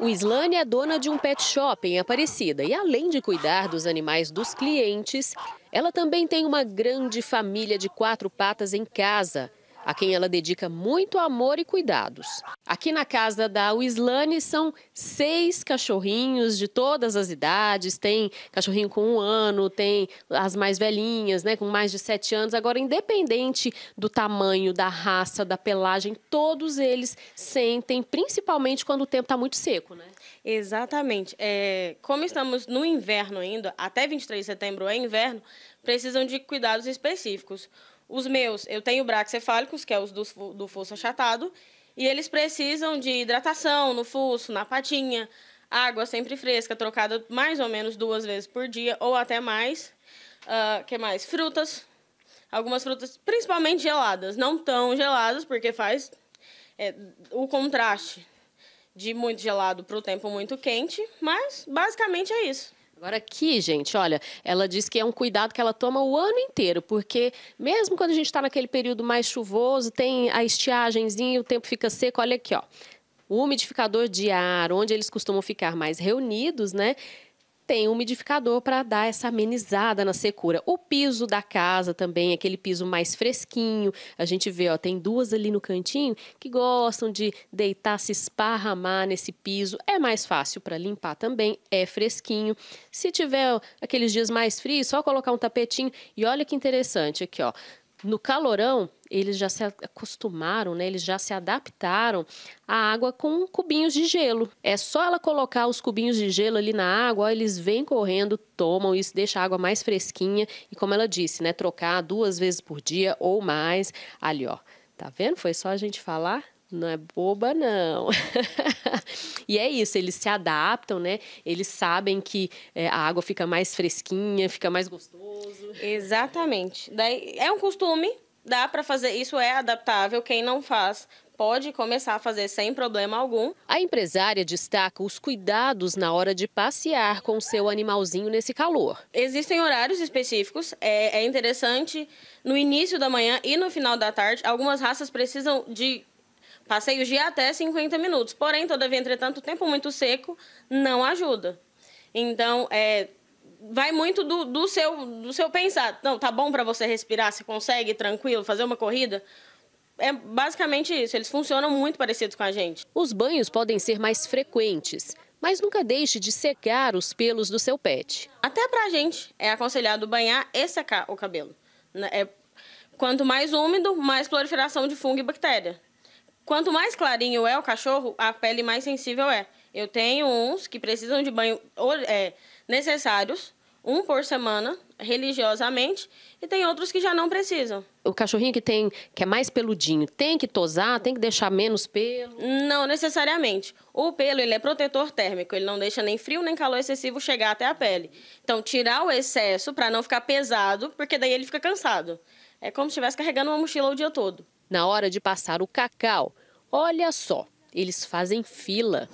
O Islane é dona de um pet shop em Aparecida e além de cuidar dos animais dos clientes, ela também tem uma grande família de quatro patas em casa a quem ela dedica muito amor e cuidados. Aqui na casa da Wislane são seis cachorrinhos de todas as idades. Tem cachorrinho com um ano, tem as mais velhinhas, né, com mais de sete anos. Agora, independente do tamanho, da raça, da pelagem, todos eles sentem, principalmente quando o tempo está muito seco, né? Exatamente. É, como estamos no inverno ainda, até 23 de setembro é inverno, precisam de cuidados específicos. Os meus, eu tenho braxefálicos, que é os do, do fosso achatado, e eles precisam de hidratação no fosso, na patinha, água sempre fresca, trocada mais ou menos duas vezes por dia, ou até mais. Uh, que mais? Frutas. Algumas frutas, principalmente geladas. Não tão geladas, porque faz é, o contraste de muito gelado para o tempo muito quente, mas basicamente é isso. Agora aqui, gente, olha, ela diz que é um cuidado que ela toma o ano inteiro, porque mesmo quando a gente está naquele período mais chuvoso, tem a estiagemzinha, o tempo fica seco, olha aqui, ó. O umidificador de ar, onde eles costumam ficar mais reunidos, né? tem um umidificador para dar essa amenizada na secura. O piso da casa também, aquele piso mais fresquinho. A gente vê, ó, tem duas ali no cantinho que gostam de deitar, se esparramar nesse piso. É mais fácil para limpar também, é fresquinho. Se tiver aqueles dias mais frios, só colocar um tapetinho. E olha que interessante aqui, ó no calorão, eles já se acostumaram, né? Eles já se adaptaram à água com cubinhos de gelo. É só ela colocar os cubinhos de gelo ali na água, eles vêm correndo, tomam, isso deixa a água mais fresquinha e como ela disse, né, trocar duas vezes por dia ou mais ali, ó. Tá vendo? Foi só a gente falar não é boba, não. e é isso, eles se adaptam, né? Eles sabem que é, a água fica mais fresquinha, fica mais gostoso. Exatamente. Daí é um costume, dá para fazer, isso é adaptável, quem não faz pode começar a fazer sem problema algum. A empresária destaca os cuidados na hora de passear com seu animalzinho nesse calor. Existem horários específicos, é, é interessante no início da manhã e no final da tarde. Algumas raças precisam de Passeios de até 50 minutos. Porém, todavia, entretanto, o tempo muito seco não ajuda. Então, é, vai muito do, do, seu, do seu pensar. Não, tá bom para você respirar, você consegue tranquilo fazer uma corrida? É basicamente isso, eles funcionam muito parecidos com a gente. Os banhos podem ser mais frequentes, mas nunca deixe de secar os pelos do seu pet. Até pra gente é aconselhado banhar e secar o cabelo. Né? É, quanto mais úmido, mais proliferação de fungo e bactéria. Quanto mais clarinho é o cachorro, a pele mais sensível é. Eu tenho uns que precisam de banho é, necessários, um por semana, religiosamente, e tem outros que já não precisam. O cachorrinho que tem, que é mais peludinho, tem que tosar, tem que deixar menos pelo? Não necessariamente. O pelo, ele é protetor térmico, ele não deixa nem frio nem calor excessivo chegar até a pele. Então, tirar o excesso para não ficar pesado, porque daí ele fica cansado. É como se estivesse carregando uma mochila o dia todo. Na hora de passar o cacau, Olha só, eles fazem fila.